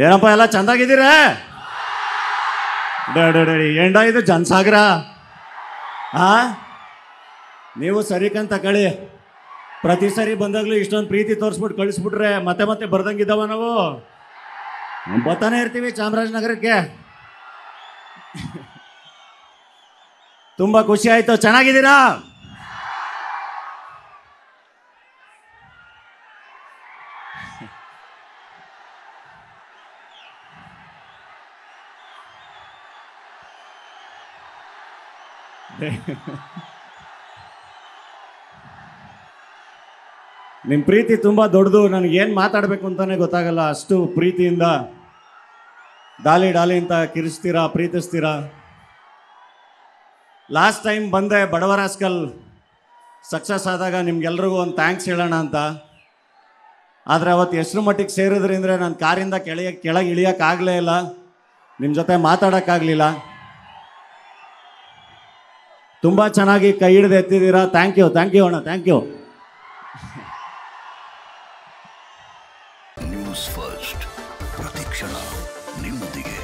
ಏನಪ್ಪ ಎಲ್ಲ ಚಂದಾಗಿದ್ದೀರ ಎಂಡ ಇದು ಜನಸಾಗರ ಆ ನೀವು ಸರಿಕಂತ ಕಳಿ ಪ್ರತಿ ಸರಿ ಬಂದಾಗಲೂ ಇಷ್ಟೊಂದು ಪ್ರೀತಿ ತೋರಿಸ್ಬಿಟ್ಟು ಕಳಿಸ್ಬಿಟ್ರೆ ಮತ್ತೆ ಮತ್ತೆ ಬರ್ದಂಗಿದ್ದಾವ ನಾವು ಬರ್ತಾನೆ ಇರ್ತೀವಿ ಚಾಮರಾಜನಗರಕ್ಕೆ ತುಂಬ ಖುಷಿ ಆಯಿತು ಚೆನ್ನಾಗಿದ್ದೀರಾ ನಿಮ್ಮ ಪ್ರೀತಿ ತುಂಬ ದೊಡ್ಡದು ನನಗೇನು ಮಾತಾಡಬೇಕು ಅಂತಲೇ ಗೊತ್ತಾಗಲ್ಲ ಅಷ್ಟು ಪ್ರೀತಿಯಿಂದ ಡಾಲಿ ಡಾಲಿ ಅಂತ ಕಿರಿಸ್ತೀರಾ ಪ್ರೀತಿಸ್ತೀರಾ ಲಾಸ್ಟ್ ಟೈಮ್ ಬಂದೆ ಬಡವರಾಸ್ಕಲ್ ಸಕ್ಸಸ್ ಆದಾಗ ನಿಮ್ಗೆಲ್ರಿಗೂ ಒಂದು ಥ್ಯಾಂಕ್ಸ್ ಹೇಳೋಣ ಅಂತ ಆದರೆ ಅವತ್ತು ಹೆಸರು ಮಟ್ಟಿಗೆ ಸೇರಿದ್ರಿಂದ ನಾನು ಕಾರಿಂದ ಕೆಳಗೆ ಕೆಳಗೆ ಇಳಿಯೋಕ್ಕಾಗಲೇ ಇಲ್ಲ ನಿಮ್ಮ ಜೊತೆ ಮಾತಾಡೋಕ್ಕಾಗಲಿಲ್ಲ ತುಂಬ ಚೆನ್ನಾಗಿ ಕೈ ಹಿಡಿದು ಎತ್ತಿದ್ದೀರಾ ಥ್ಯಾಂಕ್ ಯು ಥ್ಯಾಂಕ್ ಯು ಅಣ್ಣ ಥ್ಯಾಂಕ್ ಯು ನ್ಯೂಸ್ ಫಸ್ಟ್ ನಿಮ್ಮೊಂದಿಗೆ